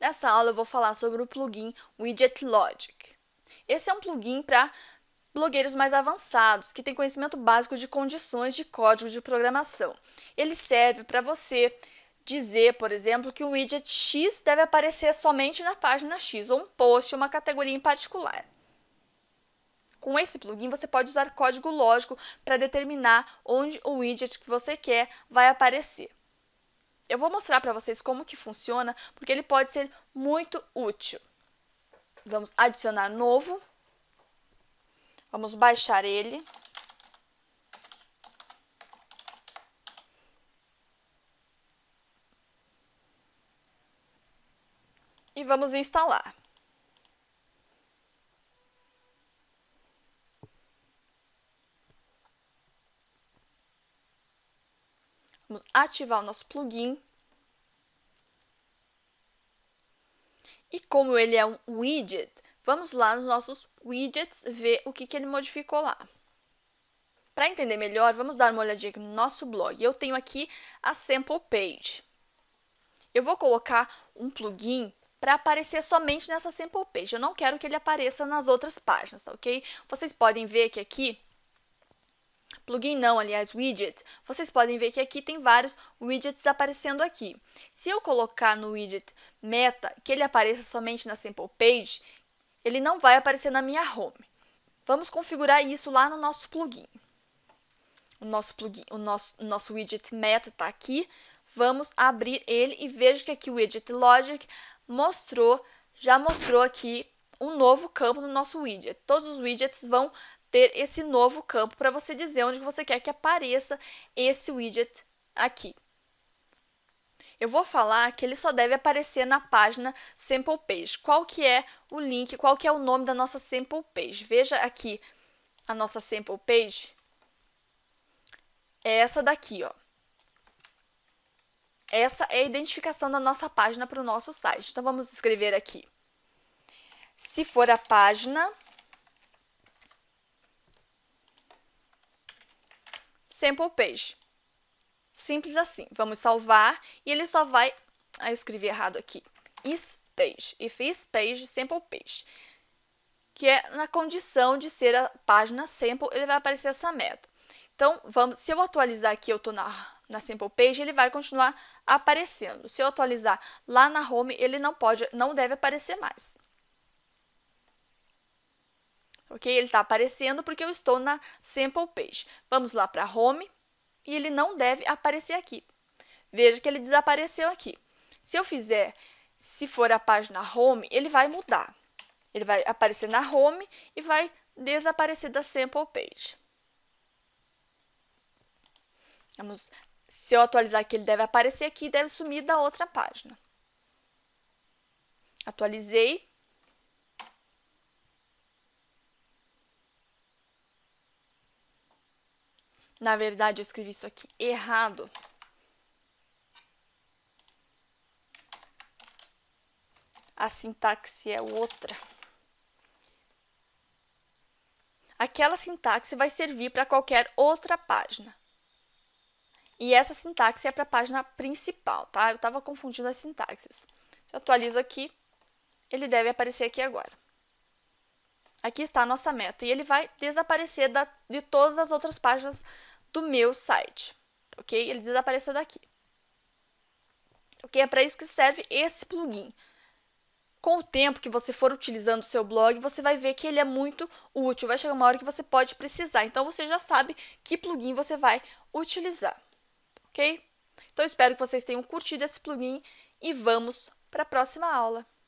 Nessa aula eu vou falar sobre o plugin Widget Logic. Esse é um plugin para blogueiros mais avançados, que têm conhecimento básico de condições de código de programação. Ele serve para você dizer, por exemplo, que um widget X deve aparecer somente na página X, ou um post, uma categoria em particular. Com esse plugin, você pode usar código lógico para determinar onde o widget que você quer vai aparecer. Eu vou mostrar para vocês como que funciona, porque ele pode ser muito útil. Vamos adicionar novo. Vamos baixar ele. E vamos instalar. Vamos ativar o nosso plugin. E como ele é um widget, vamos lá nos nossos widgets ver o que, que ele modificou lá. Para entender melhor, vamos dar uma olhadinha no nosso blog. Eu tenho aqui a sample page. Eu vou colocar um plugin para aparecer somente nessa sample page. Eu não quero que ele apareça nas outras páginas, tá ok? Vocês podem ver que aqui plugin não, aliás, widget, vocês podem ver que aqui tem vários widgets aparecendo aqui. Se eu colocar no widget meta, que ele apareça somente na sample page, ele não vai aparecer na minha home. Vamos configurar isso lá no nosso plugin. O nosso, plugin, o nosso, o nosso widget meta está aqui. Vamos abrir ele e veja que aqui o widget logic mostrou, já mostrou aqui um novo campo no nosso widget. Todos os widgets vão ter esse novo campo para você dizer onde você quer que apareça esse widget aqui. Eu vou falar que ele só deve aparecer na página Sample Page. Qual que é o link, qual que é o nome da nossa Sample Page? Veja aqui a nossa Sample Page. É essa daqui, ó. Essa é a identificação da nossa página para o nosso site. Então, vamos escrever aqui. Se for a página sample page. Simples assim. Vamos salvar e ele só vai... Ah, eu escrevi errado aqui. Is page. If is page, sample page. Que é na condição de ser a página sample, ele vai aparecer essa meta. Então, vamos, se eu atualizar aqui, eu estou na, na sample page, ele vai continuar aparecendo. Se eu atualizar lá na home, ele não pode, não deve aparecer mais ok? Ele está aparecendo porque eu estou na sample page. Vamos lá para home e ele não deve aparecer aqui. Veja que ele desapareceu aqui. Se eu fizer, se for a página home, ele vai mudar. Ele vai aparecer na home e vai desaparecer da sample page. Vamos, se eu atualizar aqui, ele deve aparecer aqui e deve sumir da outra página. Atualizei Na verdade, eu escrevi isso aqui errado. A sintaxe é outra. Aquela sintaxe vai servir para qualquer outra página. E essa sintaxe é para a página principal, tá? Eu estava confundindo as sintaxes. Se eu atualizo aqui, ele deve aparecer aqui agora. Aqui está a nossa meta e ele vai desaparecer da, de todas as outras páginas do meu site, ok? Ele desapareça daqui. Ok? É para isso que serve esse plugin. Com o tempo que você for utilizando o seu blog, você vai ver que ele é muito útil. Vai chegar uma hora que você pode precisar. Então, você já sabe que plugin você vai utilizar, ok? Então, espero que vocês tenham curtido esse plugin e vamos para a próxima aula.